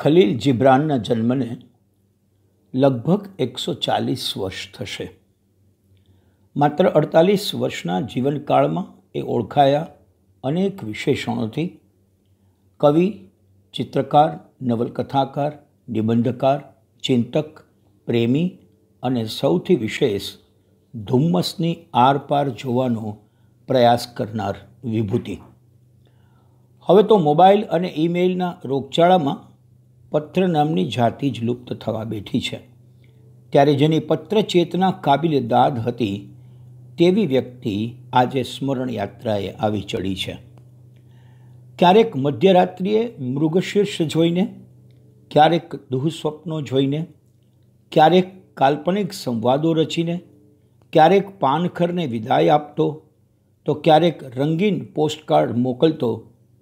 ખલીલ જિબ્રાનના જન્મને લગભગ એકસો ચાલીસ વર્ષ થશે માત્ર અડતાલીસ વર્ષના જીવનકાળમાં એ ઓળખાયા અનેક વિશેષણોથી કવિ ચિત્રકાર નવલકથાકાર નિબંધકાર ચિંતક પ્રેમી અને સૌથી વિશેષ ધુમ્મસની આરપાર જોવાનો પ્રયાસ કરનાર વિભૂતિ હવે તો મોબાઈલ અને ઈમેલના રોગચાળામાં પત્ર નામની જાતિ જ લુપ્ત થવા બેઠી છે ત્યારે જેની પત્ર ચેતના કાબિલે દાદ હતી તેવી વ્યક્તિ આજે સ્મરણ યાત્રાએ આવી ચડી છે ક્યારેક મધ્યરાત્રિએ મૃગશીર્ષ જોઈને ક્યારેક દુઃસ્વપ્નો જોઈને ક્યારેક કાલ્પનિક સંવાદો રચીને ક્યારેક પાનખરને વિદાય આપતો તો ક્યારેક રંગીન પોસ્ટકાર્ડ મોકલતો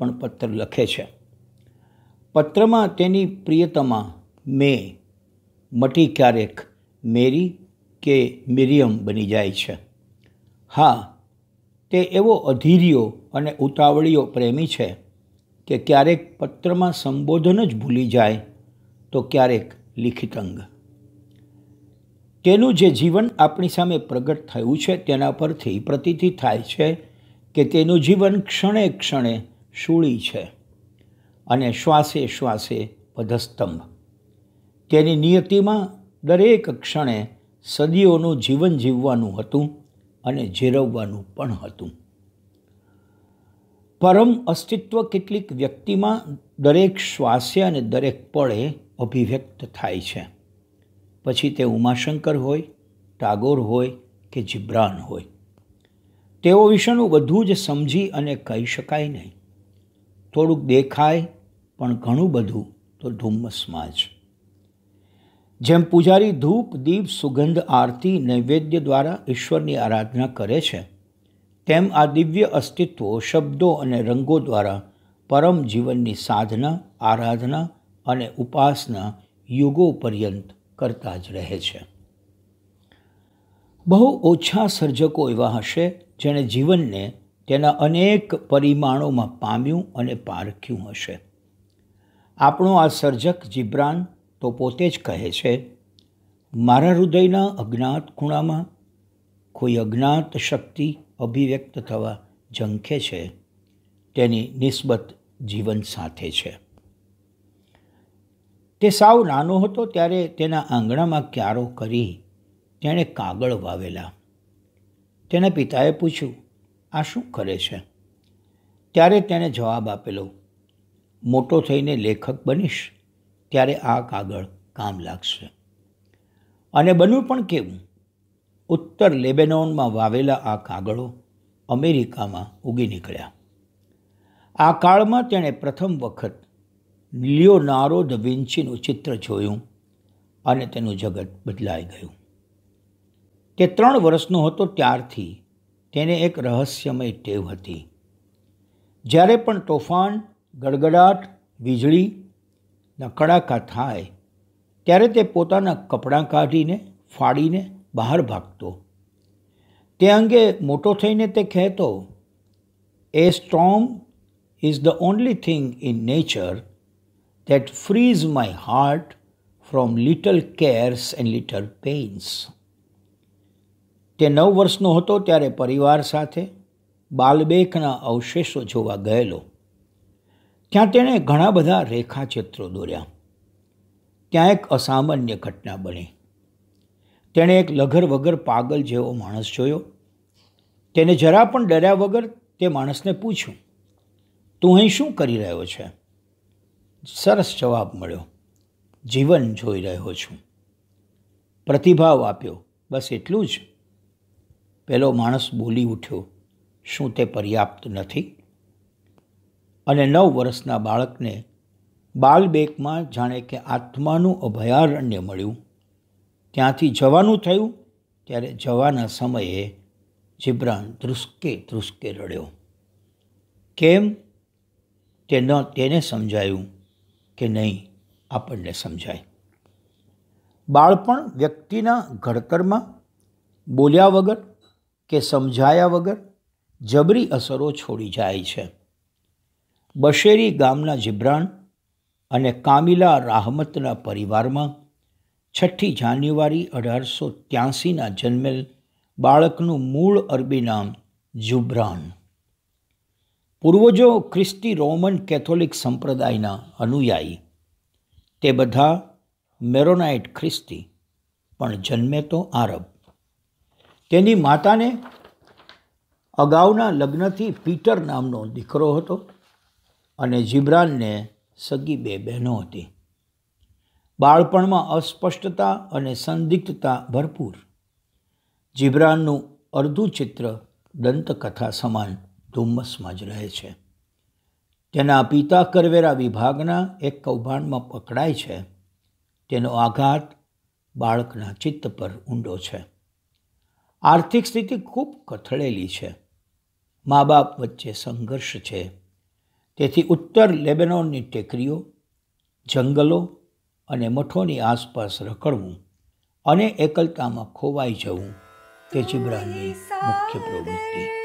પણ પત્ર લખે છે પત્રમાં તેની પ્રિયતમા મેં મટી ક્યારેક મેરી કે મિરિયમ બની જાય છે હા તે એવો અધીર્યો અને ઉતાવળીયો પ્રેમી છે કે ક્યારેક પત્રમાં સંબોધન જ ભૂલી જાય તો ક્યારેક લિખિત અંગ તેનું જે જીવન આપણી સામે પ્રગટ થયું છે તેના પરથી પ્રતીતિ થાય છે કે તેનું જીવન ક્ષણે ક્ષણે શૂળી છે અને શ્વાસે શ્વાસે પધસ્તંભ તેની નિયતિમાં દરેક ક્ષણે સદીઓનું જીવન જીવવાનું હતું અને જીરવવાનું પણ હતું પરમ અસ્તિત્વ કેટલીક વ્યક્તિમાં દરેક શ્વાસે અને દરેક પળે અભિવ્યક્ત થાય છે પછી તે ઉમાશંકર હોય ટાગોર હોય કે જિબ્રાન હોય તેઓ વિશેનું બધું જ સમજી અને કહી શકાય નહીં થોડુંક દેખાય પણ ઘણું બધું તો ધુમ્મસમાં જ જેમ પૂજારી ધૂપ દીપ સુગંધ આરતી નૈવેદ્ય દ્વારા ઈશ્વરની આરાધના કરે છે તેમ આ દિવ્ય અસ્તિત્વો શબ્દો અને રંગો દ્વારા પરમ જીવનની સાધના આરાધના અને ઉપાસના યુગો પર્યંત કરતા જ રહે છે બહુ ઓછા સર્જકો એવા હશે જેણે જીવનને તેના અનેક પરિમાણોમાં પામ્યું અને પારખ્યું હશે આપણો આ સર્જક જીબ્રાન તો પોતે જ કહે છે મારા હૃદયના અજ્ઞાત ખૂણામાં કોઈ અજ્ઞાત શક્તિ અભિવ્યક્ત થવા ઝંખે છે તેની નિસ્બત જીવન સાથે છે તે સાવ નાનો હતો ત્યારે તેના આંગણામાં ક્યારો કરી તેણે કાગળ વાવેલા તેના પિતાએ પૂછ્યું આ શું કરે છે ત્યારે તેણે જવાબ આપેલો મોટો થઈને લેખક બનીશ ત્યારે આ કાગળ કામ લાગશે અને બન્યું પણ કેવું ઉત્તર લેબેનોનમાં વાવેલા આ કાગળો અમેરિકામાં ઉગી નીકળ્યા આ કાળમાં તેણે પ્રથમ વખત લિયોનારો ધ વિન્ચીનું ચિત્ર જોયું અને તેનું જગત બદલાઈ ગયું તે ત્રણ વર્ષનો હતો ત્યારથી તેને એક રહસ્યમય ટેવ હતી જ્યારે પણ તોફાન ગડગડાટ વીજળીના કડાકા થાય ત્યારે તે પોતાના કપડાં કાઢીને ફાડીને બહાર ભાગતો તે અંગે મોટો થઈને તે કહેતો એ storm is the only thing in nature that freeze my heart from little cares and little pains તે નવ વર્ષનો હતો ત્યારે પરિવાર સાથે બાલબેકના અવશેષો જોવા ગયેલો ત્યાં તેણે ઘણા બધા રેખાચિત્રો દોર્યા ત્યાં એક અસામાન્ય ઘટના બની તેણે એક લઘર વગર પાગલ જેવો માણસ જોયો તેને જરા પણ ડર્યા વગર તે માણસને પૂછ્યું તું અહીં શું કરી રહ્યો છે સરસ જવાબ મળ્યો જીવન જોઈ રહ્યો છું પ્રતિભાવ આપ્યો બસ એટલું જ પેલો માણસ બોલી ઉઠ્યો શું તે પર્યાપ્ત નથી અને નવ વર્ષના બાળકને બાલબેકમાં જાણે કે આત્માનું અભયારણ્ય મળ્યું ત્યાંથી જવાનું થયું ત્યારે જવાના સમયે જિબ્રાન ધ્રુસકે ધ્રુસકે રડ્યો કેમ તે ન તેને સમજાયું કે નહીં આપણને સમજાય બાળપણ વ્યક્તિના ઘડતરમાં બોલ્યા વગર કે સમજાયા વગર જબરી અસરો છોડી જાય છે બશેરી ગામના જિબ્રાન અને કામિલા રાહમતના પરિવારમાં છઠ્ઠી જાન્યુઆરી અઢારસો ત્યાસીના જન્મેલ બાળકનું મૂળ અરબી નામ જુબ્રાન પૂર્વજો ખ્રિસ્તી રોમન કેથોલિક સંપ્રદાયના અનુયાયી તે બધા મેરોનાઇટ ખ્રિસ્તી પણ જન્મે તો આરબ તેની માતાને અગાઉના લગ્નથી પીટર નામનો દીકરો હતો અને જીબ્રાનને સગી બે બહેનો હતી બાળપણમાં અસ્પષ્ટતા અને સંદિગ્ધતા ભરપૂર જીબ્રાનનું અર્ધું ચિત્ર દંતકથા સમાન ધુમ્મસમાં જ રહે છે તેના પિતા કરવેરા વિભાગના એક કૌભાંડમાં પકડાય છે તેનો આઘાત બાળકના ચિત્ત પર ઊંડો છે આર્થિક સ્થિતિ ખૂબ કથળેલી છે મા બાપ વચ્ચે સંઘર્ષ છે તેથી ઉત્તર લેબેનોનની ટેકરીઓ જંગલો અને મઠોની આસપાસ રખડવું અને એકલતામાં ખોવાઈ જવું તે જિબ્રાનની મુખ્ય પ્રવૃત્તિ